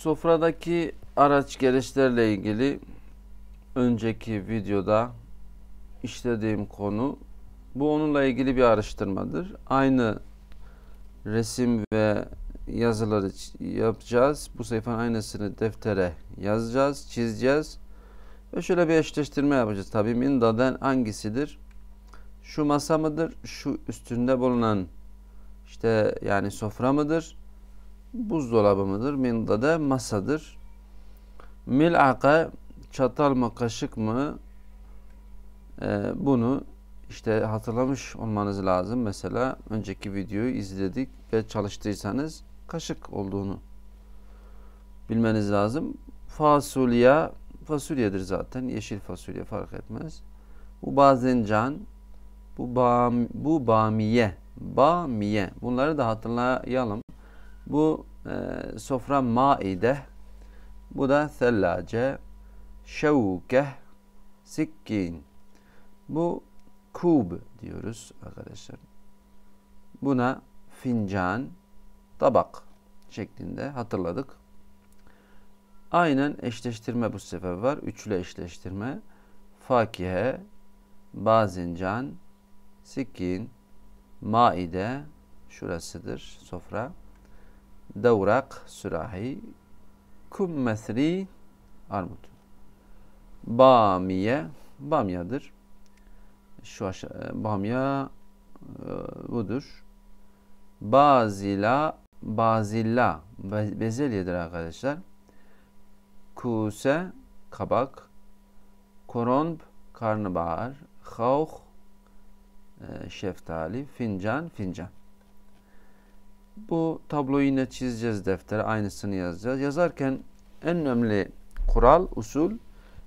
Sofradaki araç gereçlerle ilgili önceki videoda işlediğim konu bu onunla ilgili bir araştırmadır. Aynı resim ve yazıları yapacağız. Bu sayfanın aynısını deftere yazacağız, çizeceğiz. Ve şöyle bir eşleştirme yapacağız. Tabii mindaden hangisidir? Şu masa mıdır? Şu üstünde bulunan işte yani sofra mıdır? buzdolabı Minda da masadır. Mil'aka çatal mı kaşık mı ee, bunu işte hatırlamış olmanız lazım. Mesela önceki videoyu izledik ve çalıştıysanız kaşık olduğunu bilmeniz lazım. Fasulye, fasulyedir zaten. Yeşil fasulye fark etmez. Bu bazen can, bu, bam, bu bamiye, bamiye. Bunları da hatırlayalım. Bu e, sofra maide, bu da sellace, şevkeh, sikkin. Bu kub diyoruz arkadaşlar. Buna fincan, tabak şeklinde hatırladık. Aynen eşleştirme bu sefer var. Üçlü eşleştirme. Fakihe, bazincan, sikin, maide, şurasıdır sofra devrak, sürahi, kum mesri, armut. Bamiye, bamyadır. Şu aşağı, e, bamya e, budur. Bazila, bazilla, be bezelyedir arkadaşlar. Kuse, kabak. Koronb, karnabahar. Havh, e, şeftali. Fincan, fincan. Bu tabloyu yine çizeceğiz deftere. Aynısını yazacağız. Yazarken en önemli kural, usul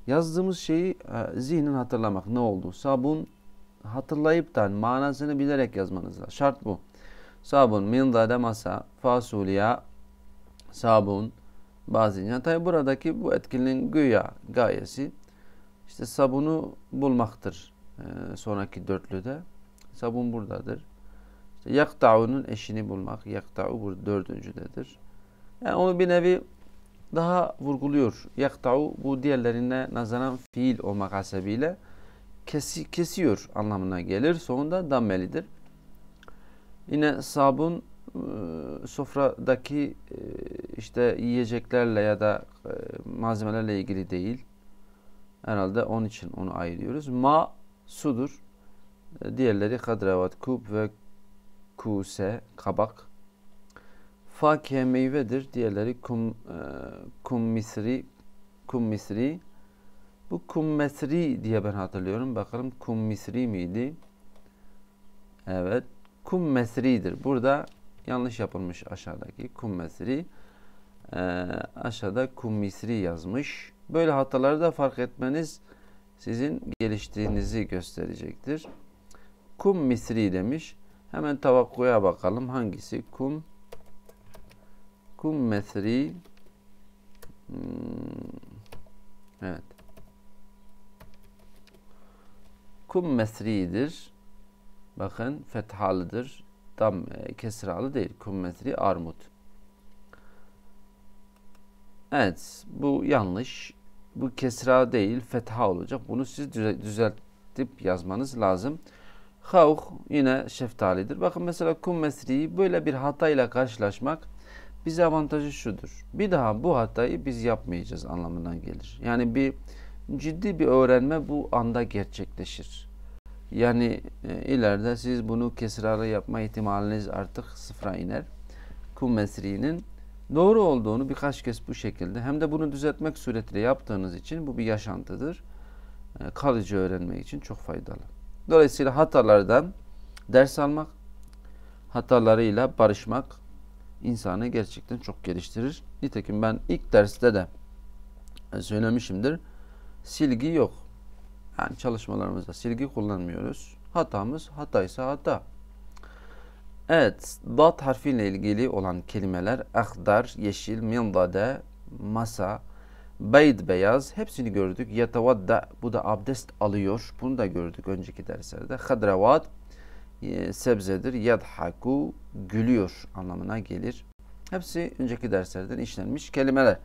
yazdığımız şeyi e, zihnin hatırlamak. Ne oldu? Sabun hatırlayıp da hani manasını bilerek yazmanız lazım. Şart bu. Sabun min masa fasulya sabun bazı Tabi buradaki bu etkinliğin güya gayesi işte sabunu bulmaktır. E, sonraki dörtlüde. Sabun buradadır. İşte yakta'unun eşini bulmak. Yakta'u bu dördüncüdedir. Yani onu bir nevi daha vurguluyor. Yakta'u bu diğerlerine nazaran fiil olmak hasebiyle kesi, kesiyor anlamına gelir. Sonunda dammelidir. Yine sabun e, sofradaki e, işte yiyeceklerle ya da e, malzemelerle ilgili değil. Herhalde onun için onu ayırıyoruz. Ma sudur. Diğerleri kadrevat, kub ve kuse kabak. Fakih meyvedir. Diğerleri kum, e, kum misri kum misri. Bu kum mesri diye ben hatırlıyorum. Bakalım kum misri miydi? Evet. Kum mesridir. Burada yanlış yapılmış aşağıdaki kum mesri. E, aşağıda kum misri yazmış. Böyle hataları da fark etmeniz sizin geliştiğinizi gösterecektir. Kum misri demiş. Hemen tavakkuya bakalım. Hangisi? Kum kum mesri hmm. evet kum mesridir. Bakın fethalıdır. Tam e, kesralı değil. Kum mesri armut. Evet. Bu yanlış. Bu kesra değil. Fetha olacak. Bunu siz düzeltip yazmanız lazım. Havuk yine şeftalidir. Bakın mesela kum mesriyi böyle bir hatayla karşılaşmak bize avantajı şudur. Bir daha bu hatayı biz yapmayacağız anlamından gelir. Yani bir ciddi bir öğrenme bu anda gerçekleşir. Yani e, ileride siz bunu kesrarı yapma ihtimaliniz artık sıfıra iner. Kum mesriğinin doğru olduğunu birkaç kez bu şekilde hem de bunu düzeltmek suretiyle yaptığınız için bu bir yaşantıdır. E, kalıcı öğrenmek için çok faydalı. Dolayısıyla hatalardan ders almak, hatalarıyla barışmak insanı gerçekten çok geliştirir. Nitekim ben ilk derste de söylemişimdir. Silgi yok. Yani çalışmalarımızda silgi kullanmıyoruz. Hatamız hataysa hata. Evet, dat harfiyle ilgili olan kelimeler akdar, yeşil, mindade, masa, Bayd beyaz hepsini gördük. Yetevadda bu da abdest alıyor. Bunu da gördük önceki derslerde. Hadravat e, sebzedir. Yadhaku gülüyor anlamına gelir. Hepsi önceki derslerden işlenmiş kelimeler.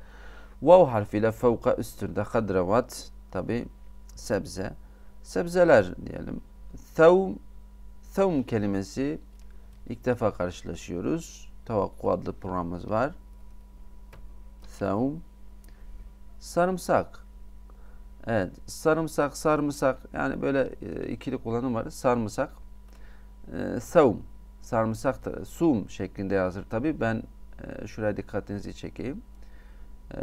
Vav harfiyle fevka üstünde hadravat tabi sebze. Sebzeler diyelim. Thevm, thevm kelimesi ilk defa karşılaşıyoruz. Tavakku adlı programımız var. Thevm Sarımsak. Evet, sarımsak, sarımsak yani böyle e, ikili kullanım var. Sarımsak, e, savum, sarımsak da sum şeklinde yazır tabi. Ben e, şuraya dikkatinizi çekeyim. E,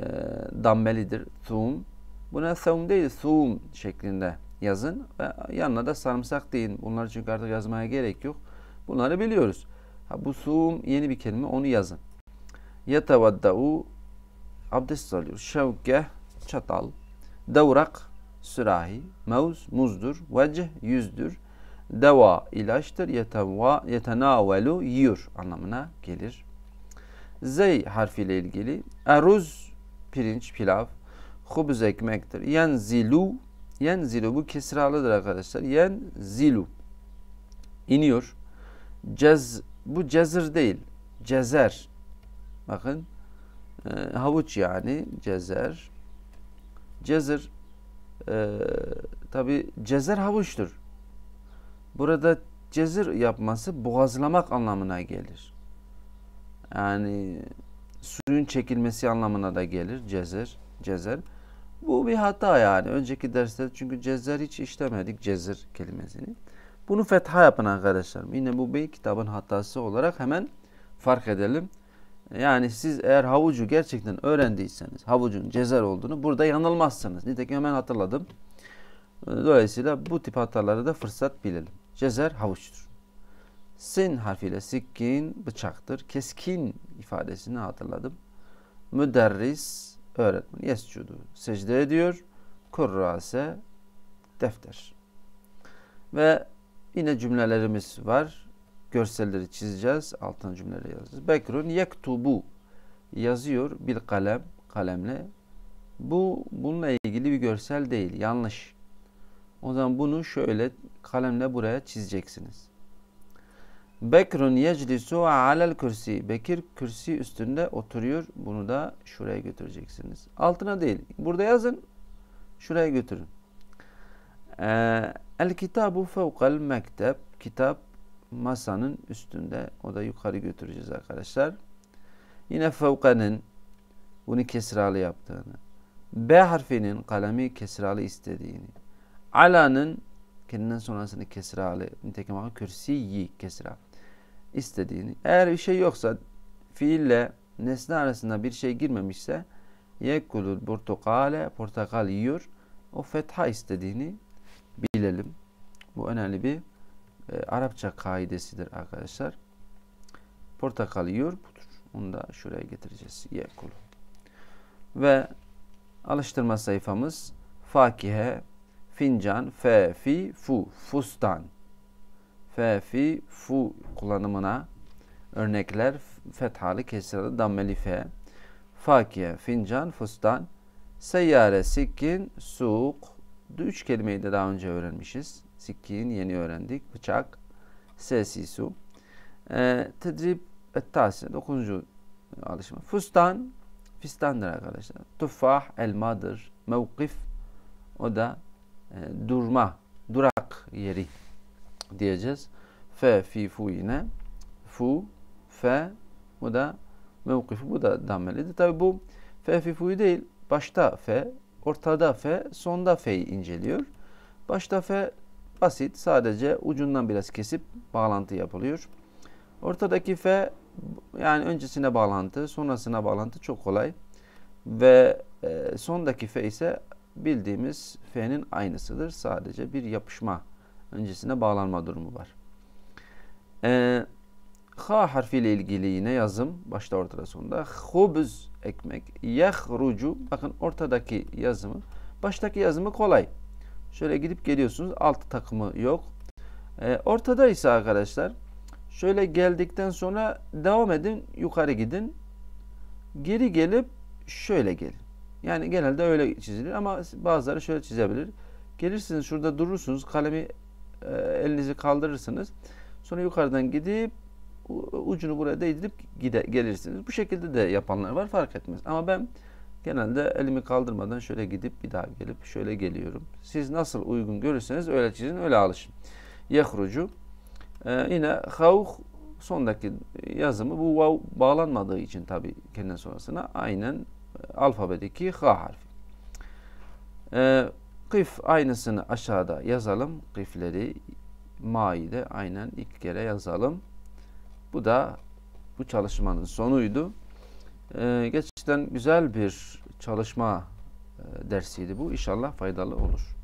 dambelidir, sum. Buna savum değil, sum şeklinde yazın. Ve yanına da sarımsak deyin. Bunları çünkü artık yazmaya gerek yok. Bunları biliyoruz. Ha, bu sum yeni bir kelime, onu yazın. Yetavaddau abdest alıyoruz. Şevke çatal, devrak sürahi, mevz muzdur, vecih yüzdür, deva ilaçtır, yeteva, yetenavelu yiyor anlamına gelir. Zey harfiyle ilgili eruz pirinç, pilav, hubuz ekmektir. Yen zilu, yen zilu bu kesralıdır arkadaşlar. Yen zilu, iniyor. Cez, bu cezir değil, cezer. Bakın e, havuç yani cezer. Cezer e, tabi cezer havuçtur. Burada cezir yapması boğazlamak anlamına gelir. Yani suyun çekilmesi anlamına da gelir cezer. Cezer. Bu bir hata yani. Önceki derslerde çünkü cezer hiç işlemedik cezir kelimesini. Bunu fetha yapın arkadaşlar. Yine bu bir kitabın hatası olarak hemen fark edelim. Yani siz eğer havucu gerçekten öğrendiyseniz havucun cezer olduğunu burada yanılmazsınız. Nitekim hemen hatırladım. Ee, dolayısıyla bu tip hataları da fırsat bilelim. Cezer havuçtur. Sin harfiyle sikkin bıçaktır. Keskin ifadesini hatırladım. Müderris öğretmen. Yescudu secde ediyor. Kurrase defter. Ve yine cümlelerimiz var görselleri çizeceğiz. Altına cümleleri yazacağız. Bekrun yektubu yazıyor bir kalem kalemle. Bu bununla ilgili bir görsel değil. Yanlış. O zaman bunu şöyle kalemle buraya çizeceksiniz. Bekrun yeclisu alel kürsi. Bekir kürsi üstünde oturuyor. Bunu da şuraya götüreceksiniz. Altına değil. Burada yazın. Şuraya götürün. Ee, El kitabu fevkal mektep. Kitap masanın üstünde. O da yukarı götüreceğiz arkadaşlar. Yine fevkenin bunu kesralı yaptığını. B harfinin kalemi kesralı istediğini. Ala'nın kendinden sonrasını kesralı. Nitekim ama kürsiyi kesra istediğini. Eğer bir şey yoksa fiille nesne arasında bir şey girmemişse yekulul portakale portakal yiyor. O fetha istediğini bilelim. Bu önemli bir e, Arapça kaidesidir arkadaşlar. Portakal yiyor budur. Onu da şuraya getireceğiz. Yekulu. Ve alıştırma sayfamız fakihe, fincan, fe, fi, fu, fustan. Fe, fi, fu kullanımına örnekler fethalı, kesralı, dammeli fe. Fakihe, fincan, fustan. Seyyare, sikkin, suq, Üç kelimeyi de daha önce öğrenmişiz. Sikkin yeni öğrendik. Bıçak. Sesisu. E, ee, tedrib ettasya. Dokuzuncu alışma. Fustan. Fistandır arkadaşlar. Tufah elmadır. Mevkif. O da e, durma. Durak yeri diyeceğiz. Fe fi fu yine. Fu. Fe. Bu da mevkif. Bu da dammelidir. Tabi bu fe fi fu değil. Başta fe ortada F, sonda F'yi inceliyor. Başta F basit sadece ucundan biraz kesip bağlantı yapılıyor. Ortadaki F yani öncesine bağlantı, sonrasına bağlantı çok kolay. Ve e, sondaki F ise bildiğimiz F'nin aynısıdır. Sadece bir yapışma öncesine bağlanma durumu var. E, Ha harfiyle ilgili yine yazım. Başta ortada sonda. Hubuz ekmek. Yahrucu. Bakın ortadaki yazımı. Baştaki yazımı kolay. Şöyle gidip geliyorsunuz. Alt takımı yok. E, ortada ise arkadaşlar şöyle geldikten sonra devam edin. Yukarı gidin. Geri gelip şöyle gelin. Yani genelde öyle çizilir ama bazıları şöyle çizebilir. Gelirsiniz şurada durursunuz. Kalemi e, elinizi kaldırırsınız. Sonra yukarıdan gidip ucunu buraya değdirip gide, gelirsiniz. Bu şekilde de yapanlar var fark etmez. Ama ben genelde elimi kaldırmadan şöyle gidip bir daha gelip şöyle geliyorum. Siz nasıl uygun görürseniz öyle çizin öyle alışın. Yehrucu ee, yine havuk sondaki yazımı bu vav bağlanmadığı için tabi kendinden sonrasına aynen e, alfabedeki ha harfi. Ee, kıf aynısını aşağıda yazalım. Kıfleri maide aynen ilk kere yazalım. Bu da bu çalışmanın sonuydu. Ee, gerçekten güzel bir çalışma e, dersiydi bu. İnşallah faydalı olur.